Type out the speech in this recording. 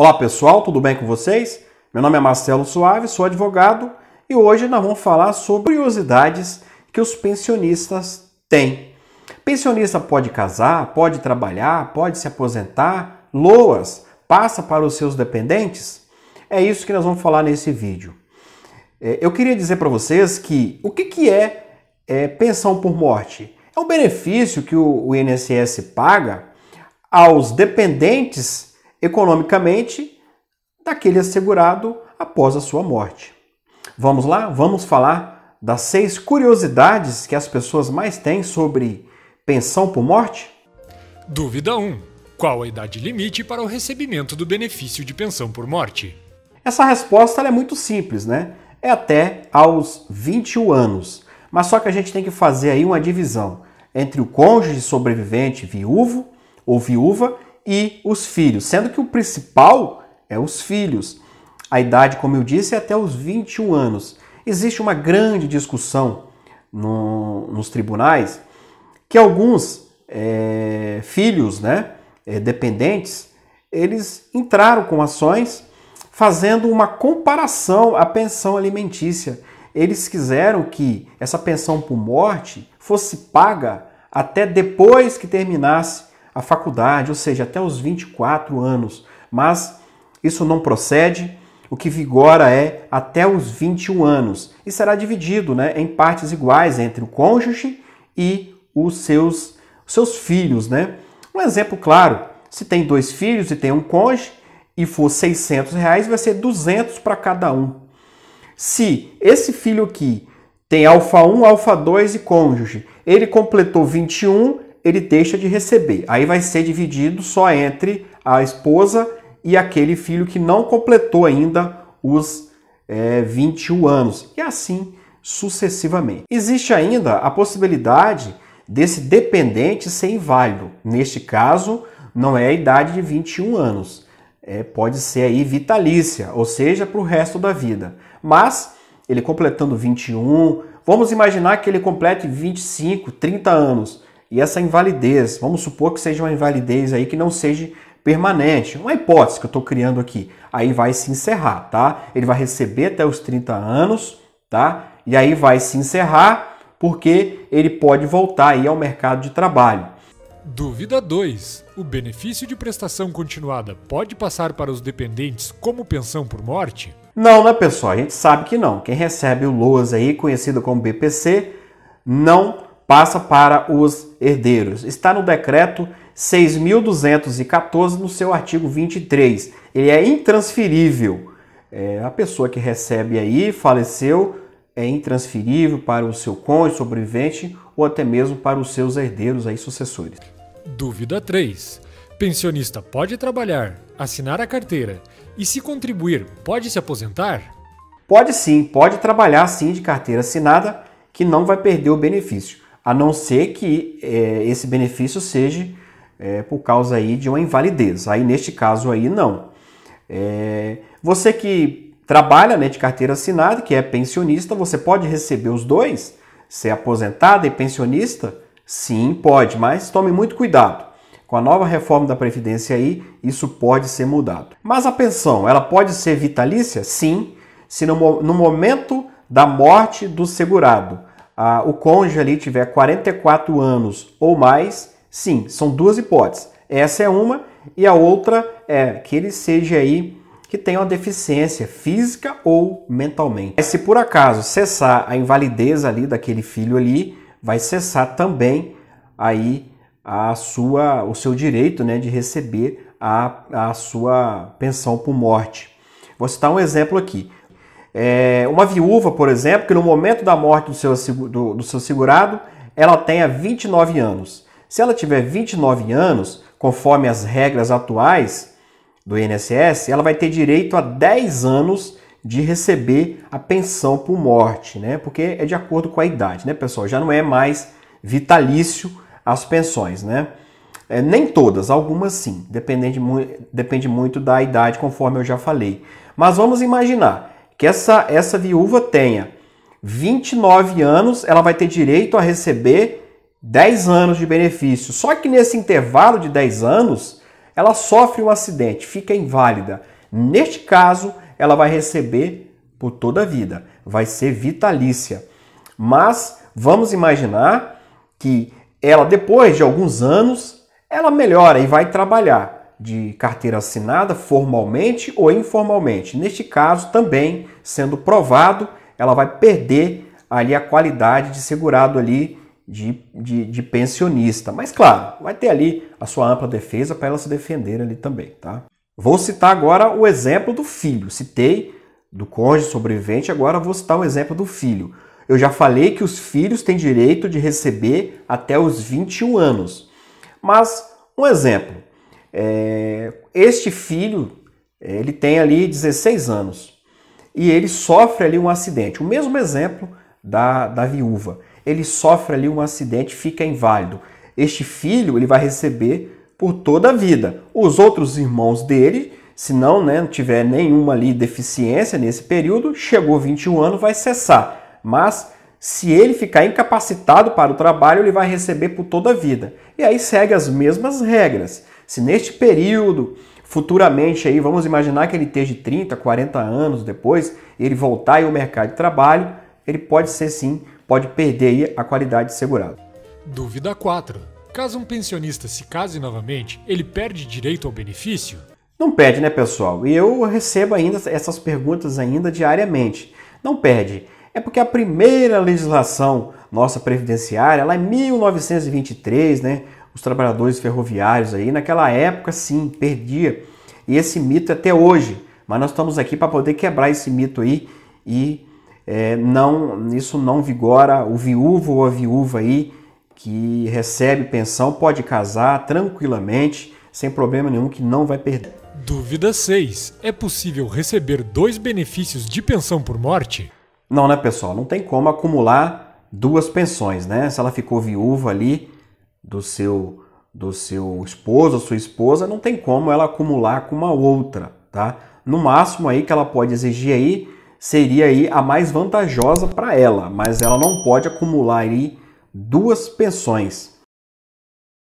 Olá pessoal, tudo bem com vocês? Meu nome é Marcelo Soares, sou advogado e hoje nós vamos falar sobre curiosidades que os pensionistas têm. Pensionista pode casar, pode trabalhar, pode se aposentar, loas, passa para os seus dependentes? É isso que nós vamos falar nesse vídeo. É, eu queria dizer para vocês que o que, que é, é pensão por morte? É um benefício que o INSS paga aos dependentes economicamente daquele assegurado após a sua morte. Vamos lá? Vamos falar das seis curiosidades que as pessoas mais têm sobre pensão por morte? Dúvida 1. Qual a idade limite para o recebimento do benefício de pensão por morte? Essa resposta é muito simples, né? É até aos 21 anos. Mas só que a gente tem que fazer aí uma divisão entre o cônjuge sobrevivente viúvo ou viúva e os filhos, sendo que o principal é os filhos. A idade, como eu disse, é até os 21 anos. Existe uma grande discussão no, nos tribunais que alguns é, filhos, né, é, dependentes, eles entraram com ações fazendo uma comparação à pensão alimentícia. Eles quiseram que essa pensão por morte fosse paga até depois que terminasse a faculdade, ou seja, até os 24 anos. Mas isso não procede. O que vigora é até os 21 anos e será dividido né, em partes iguais entre o cônjuge e os seus, seus filhos. Né? Um exemplo claro, se tem dois filhos e tem um cônjuge e for 600 reais, vai ser 200 para cada um. Se esse filho aqui tem alfa 1, alfa 2 e cônjuge, ele completou 21, ele deixa de receber. Aí vai ser dividido só entre a esposa e aquele filho que não completou ainda os é, 21 anos. E assim sucessivamente. Existe ainda a possibilidade desse dependente ser inválido. Neste caso, não é a idade de 21 anos. É, pode ser aí vitalícia, ou seja, para o resto da vida. Mas ele completando 21, vamos imaginar que ele complete 25, 30 anos e essa invalidez, vamos supor que seja uma invalidez aí que não seja permanente, uma hipótese que eu estou criando aqui, aí vai se encerrar, tá? Ele vai receber até os 30 anos, tá? E aí vai se encerrar porque ele pode voltar aí ao mercado de trabalho. Dúvida 2. O benefício de prestação continuada pode passar para os dependentes como pensão por morte? Não, né, pessoal? A gente sabe que não. Quem recebe o LOAS aí, conhecido como BPC, não passa para os herdeiros. Está no decreto 6.214, no seu artigo 23. Ele é intransferível. É, a pessoa que recebe aí, faleceu, é intransferível para o seu cônjuge, sobrevivente ou até mesmo para os seus herdeiros aí sucessores. Dúvida 3. Pensionista pode trabalhar, assinar a carteira e se contribuir, pode se aposentar? Pode sim, pode trabalhar sim de carteira assinada, que não vai perder o benefício a não ser que é, esse benefício seja é, por causa aí de uma invalidez. Aí neste caso aí não. É, você que trabalha né, de carteira assinada, que é pensionista, você pode receber os dois? Ser aposentado e pensionista? Sim, pode, mas tome muito cuidado. Com a nova reforma da Previdência aí, isso pode ser mudado. Mas a pensão, ela pode ser vitalícia? Sim, se no, no momento da morte do segurado ah, o cônjuge ali tiver 44 anos ou mais, sim, são duas hipóteses. Essa é uma e a outra é que ele seja aí que tenha uma deficiência física ou mentalmente. se por acaso cessar a invalidez ali daquele filho ali, vai cessar também aí a sua, o seu direito né, de receber a, a sua pensão por morte. Vou citar um exemplo aqui. É, uma viúva, por exemplo, que no momento da morte do seu, do, do seu segurado, ela tenha 29 anos. Se ela tiver 29 anos, conforme as regras atuais do INSS, ela vai ter direito a 10 anos de receber a pensão por morte, né? Porque é de acordo com a idade, né, pessoal? Já não é mais vitalício as pensões, né? É, nem todas, algumas sim, depende, depende muito da idade, conforme eu já falei. Mas vamos imaginar que essa, essa viúva tenha 29 anos, ela vai ter direito a receber 10 anos de benefício. Só que nesse intervalo de 10 anos, ela sofre um acidente, fica inválida. Neste caso, ela vai receber por toda a vida, vai ser vitalícia. Mas vamos imaginar que ela, depois de alguns anos, ela melhora e vai trabalhar de carteira assinada formalmente ou informalmente. Neste caso, também sendo provado, ela vai perder ali a qualidade de segurado ali de, de, de pensionista. Mas claro, vai ter ali a sua ampla defesa para ela se defender ali também, tá? Vou citar agora o exemplo do filho. Citei do cônjuge sobrevivente, agora vou citar o um exemplo do filho. Eu já falei que os filhos têm direito de receber até os 21 anos. Mas um exemplo, é, este filho, é, ele tem ali 16 anos e ele sofre ali um acidente. O mesmo exemplo da, da viúva. Ele sofre ali um acidente, fica inválido. Este filho, ele vai receber por toda a vida. Os outros irmãos dele, se não, né, não tiver nenhuma ali deficiência nesse período, chegou 21 anos, vai cessar. Mas se ele ficar incapacitado para o trabalho, ele vai receber por toda a vida. E aí segue as mesmas regras. Se neste período, futuramente aí, vamos imaginar que ele esteja de 30, 40 anos depois, ele voltar aí ao mercado de trabalho, ele pode ser sim, pode perder a qualidade de segurado. Dúvida 4. Caso um pensionista se case novamente, ele perde direito ao benefício? Não perde, né, pessoal? E eu recebo ainda essas perguntas ainda diariamente. Não perde. É porque a primeira legislação nossa previdenciária, lá em 1923, né, os trabalhadores ferroviários aí. Naquela época, sim, perdia. E esse mito é até hoje. Mas nós estamos aqui para poder quebrar esse mito aí e é, não isso não vigora o viúvo ou a viúva aí que recebe pensão pode casar tranquilamente, sem problema nenhum que não vai perder. Dúvida 6. É possível receber dois benefícios de pensão por morte? Não, né, pessoal? Não tem como acumular duas pensões, né? Se ela ficou viúva ali, do seu do seu esposo ou sua esposa, não tem como ela acumular com uma outra, tá? No máximo aí que ela pode exigir aí seria aí a mais vantajosa para ela, mas ela não pode acumular aí duas pensões.